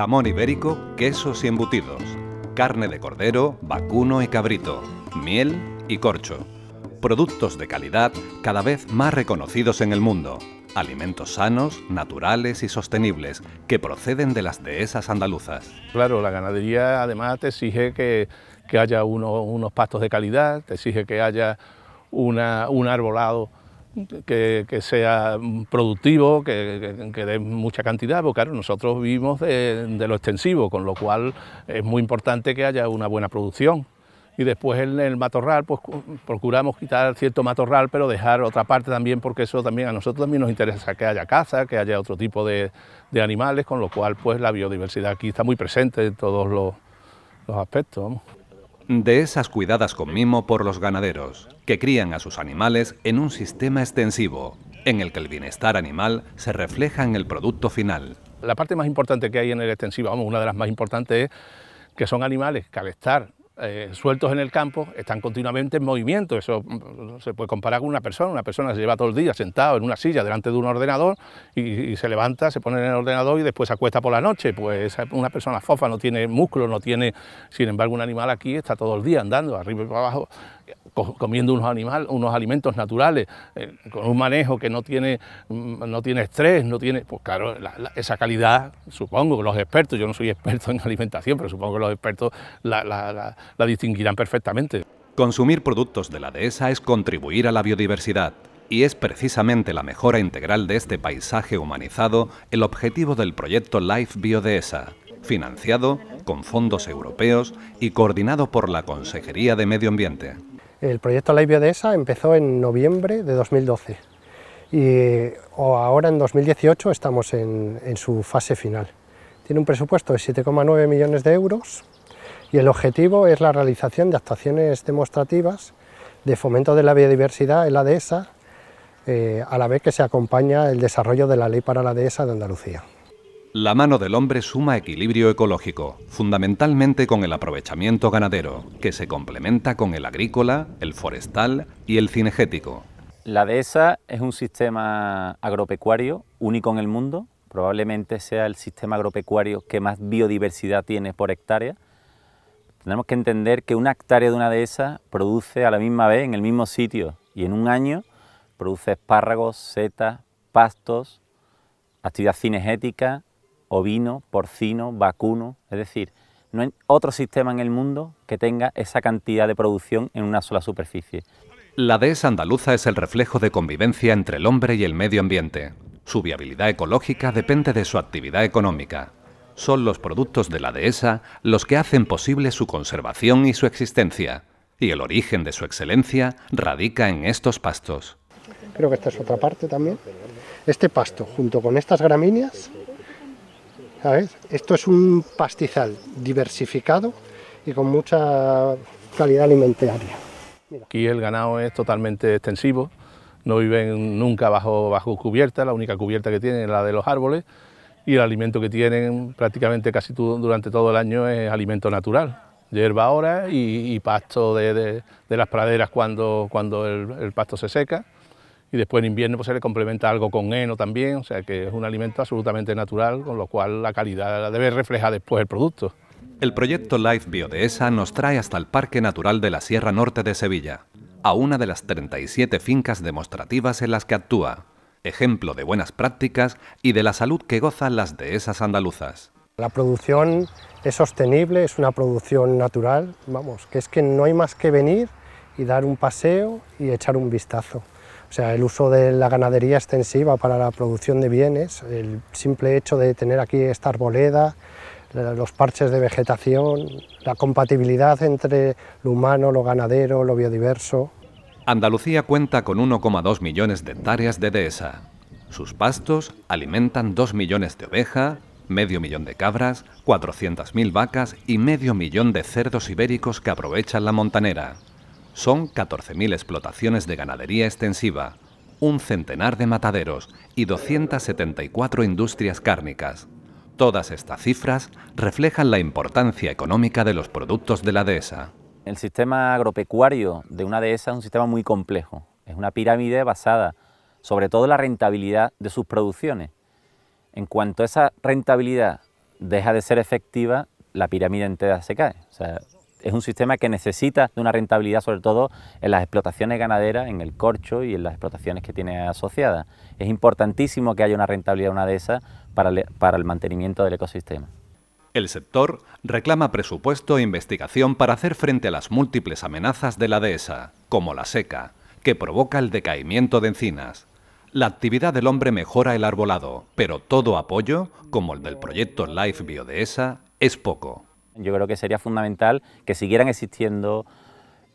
jamón ibérico, quesos y embutidos, carne de cordero, vacuno y cabrito, miel y corcho. Productos de calidad cada vez más reconocidos en el mundo. Alimentos sanos, naturales y sostenibles que proceden de las dehesas andaluzas. Claro, la ganadería además te exige que, que haya unos pastos de calidad, te exige que haya un arbolado que, sea productivo, que, dé mucha cantidad, porque claro, nosotros vivimos de, lo extensivo, con lo cual es muy importante que haya una buena producción. Y después en el matorral, pues procuramos quitar cierto matorral, pero dejar otra parte también, porque eso también a nosotros también nos interesa que haya caza, que haya otro tipo de, animales, con lo cual pues la biodiversidad aquí está muy presente en todos los, aspectos de esas cuidadas con mimo por los ganaderos, que crían a sus animales en un sistema extensivo, en el que el bienestar animal se refleja en el producto final. La parte más importante que hay en el extensivo, vamos, una de las más importantes es que son animales que al eh, sueltos en el campo están continuamente en movimiento. Eso mm, se puede comparar con una persona. Una persona se lleva todo el día sentado en una silla delante de un ordenador y, se levanta, se pone en el ordenador y después se acuesta por la noche. Pues una persona fofa no tiene músculo, no tiene. Sin embargo, un animal aquí está todo el día andando, arriba y abajo, comiendo unos, animales, unos alimentos naturales, eh, con un manejo que no tiene, mm, no tiene estrés, no tiene, pues claro, esa calidad, supongo que los expertos, yo no soy experto en alimentación, pero supongo que los expertos la, la distinguirán perfectamente. Consumir productos de la dehesa es contribuir a la biodiversidad y es precisamente la mejora integral de este paisaje humanizado el objetivo del proyecto Life Biodehesa, financiado con fondos europeos y coordinado por la Consejería de Medio Ambiente. El proyecto Ley Biodesa empezó en noviembre de 2012 y ahora en 2018 estamos en, su fase final. Tiene un presupuesto de 7,9 millones de euros y el objetivo es la realización de actuaciones demostrativas de fomento de la biodiversidad en la dehesa, eh, a la vez que se acompaña el desarrollo de la ley para la dehesa de Andalucía. La mano del hombre suma equilibrio ecológico, fundamentalmente con el aprovechamiento ganadero, que se complementa con el agrícola, el forestal y el cinegético. La dehesa es un sistema agropecuario único en el mundo, probablemente sea el sistema agropecuario que más biodiversidad tiene por hectárea. Tenemos que entender que una hectárea de una dehesa produce a la misma vez, en el mismo sitio y en un año, produce espárragos, setas, pastos, actividad cinegética, ovino, porcino, vacuno, es decir, no hay otro sistema en el mundo que tenga esa cantidad de producción en una sola superficie. La dehesa andaluza es el reflejo de convivencia entre el hombre y el medio ambiente. Su viabilidad ecológica depende de su actividad económica. Son los productos de la dehesa los que hacen posible su conservación y su existencia, y el origen de su excelencia radica en estos pastos. Creo que esta es otra parte también. Este pasto, junto con estas gramíneas, esto es un pastizal diversificado y con mucha calidad alimentaria. Aquí el ganado es totalmente extensivo, no viven nunca bajo, cubierta, la única cubierta que tienen es la de los árboles y el alimento que tienen prácticamente casi todo, durante todo el año es alimento natural, hierba ahora y, pasto de, las praderas cuando, el pasto se seca y después en invierno pues, se le complementa algo con heno también, o sea que es un alimento absolutamente natural, con lo cual la calidad debe reflejar después el producto. El proyecto Life Biodesa nos trae hasta el Parque Natural de la Sierra Norte de Sevilla, a una de las 37 fincas demostrativas en las que actúa, ejemplo de buenas prácticas y de la salud que gozan las dehesas andaluzas. La producción es sostenible, es una producción natural, vamos, que es que no hay más que venir y dar un paseo y echar un vistazo. O sea, el uso de la ganadería extensiva para la producción de bienes, el simple hecho de tener aquí esta arboleda, los parches de vegetación, la compatibilidad entre lo humano, lo ganadero, lo biodiverso. Andalucía cuenta con 1,2 millones de hectáreas de dehesa. Sus pastos alimentan 2 millones de ovejas, medio millón de cabras, 400.000 vacas y medio millón de cerdos ibéricos que aprovechan la montanera. Son 14.000 explotaciones de ganadería extensiva, un centenar de mataderos y 274 industrias cárnicas. Todas estas cifras reflejan la importancia económica de los productos de la dehesa. El sistema agropecuario de una dehesa es un sistema muy complejo. Es una pirámide basada sobre todo en la rentabilidad de sus producciones. En cuanto esa rentabilidad deja de ser efectiva, la pirámide entera se cae es un sistema que necesita de una rentabilidad, sobre todo en las explotaciones ganaderas, en el corcho y en las explotaciones que tiene asociadas. Es importantísimo que haya una rentabilidad, de una para, para el mantenimiento del ecosistema. El sector reclama presupuesto e investigación para hacer frente a las múltiples amenazas de la dehesa, como la seca, que provoca el decaimiento de encinas. La actividad del hombre mejora el arbolado, pero todo apoyo, como el del proyecto Life Biodehesa, es poco yo creo que sería fundamental que siguieran existiendo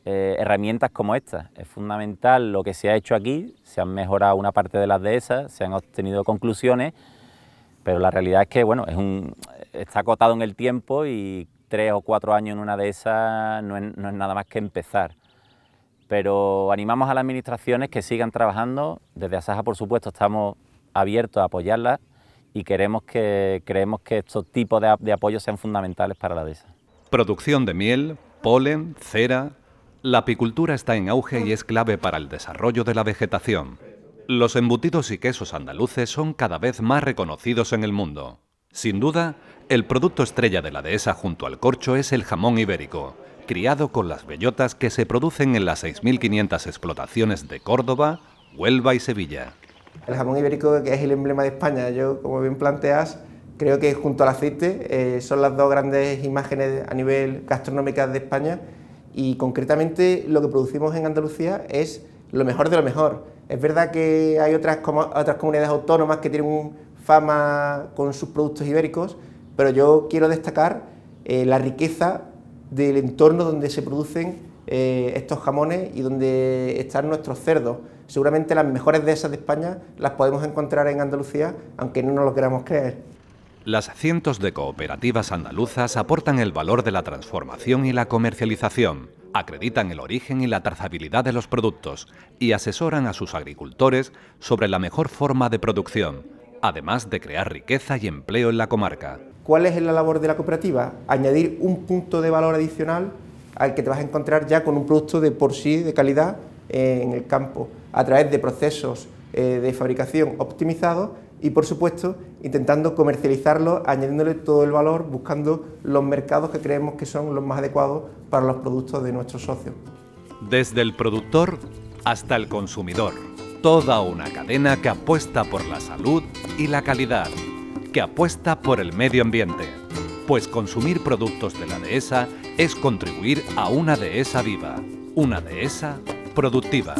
eh, herramientas como esta. Es fundamental lo que se ha hecho aquí, se han mejorado una parte de las de se han obtenido conclusiones, pero la realidad es que bueno, es un, está acotado en el tiempo y tres o cuatro años en una de no es, no es nada más que empezar pero animamos a las administraciones que sigan trabajando. Desde Asaja, por supuesto, estamos abiertos a apoyarlas y queremos que, creemos que estos tipos de, de apoyos sean fundamentales para la dehesa. Producción de miel, polen, cera. La apicultura está en auge y es clave para el desarrollo de la vegetación. Los embutidos y quesos andaluces son cada vez más reconocidos en el mundo. Sin duda, el producto estrella de la dehesa junto al corcho es el jamón ibérico, criado con las bellotas que se producen en las 6.500 explotaciones de Córdoba, Huelva y Sevilla. El jamón ibérico, que es el emblema de España, yo, como bien planteas, creo que junto al aceite eh, son las dos grandes imágenes a nivel gastronómica de España y concretamente lo que producimos en Andalucía es lo mejor de lo mejor. Es verdad que hay otras, comunidades autónomas que tienen fama con sus productos ibéricos, pero yo quiero destacar eh, la riqueza del entorno donde se producen eh, estos jamones y donde están nuestros cerdos. Seguramente las mejores de esas de España las podemos encontrar en Andalucía, aunque no nos lo queramos creer. Las cientos de cooperativas andaluzas aportan el valor de la transformación y la comercialización, acreditan el origen y la trazabilidad de los productos y asesoran a sus agricultores sobre la mejor forma de producción, además de crear riqueza y empleo en la comarca. ¿Cuál es la labor de la cooperativa? Añadir un punto de valor adicional al que te vas a encontrar ya con un producto de por sí de calidad eh, en el campo a través de procesos eh, de fabricación optimizados y por supuesto intentando comercializarlo, añadiéndole todo el valor, buscando los mercados que creemos que son los más adecuados para los productos de nuestros socios. Desde el productor hasta el consumidor, toda una cadena que apuesta por la salud y la calidad, que apuesta por el medio ambiente, pues consumir productos de la dehesa es contribuir a una dehesa viva, una dehesa productiva.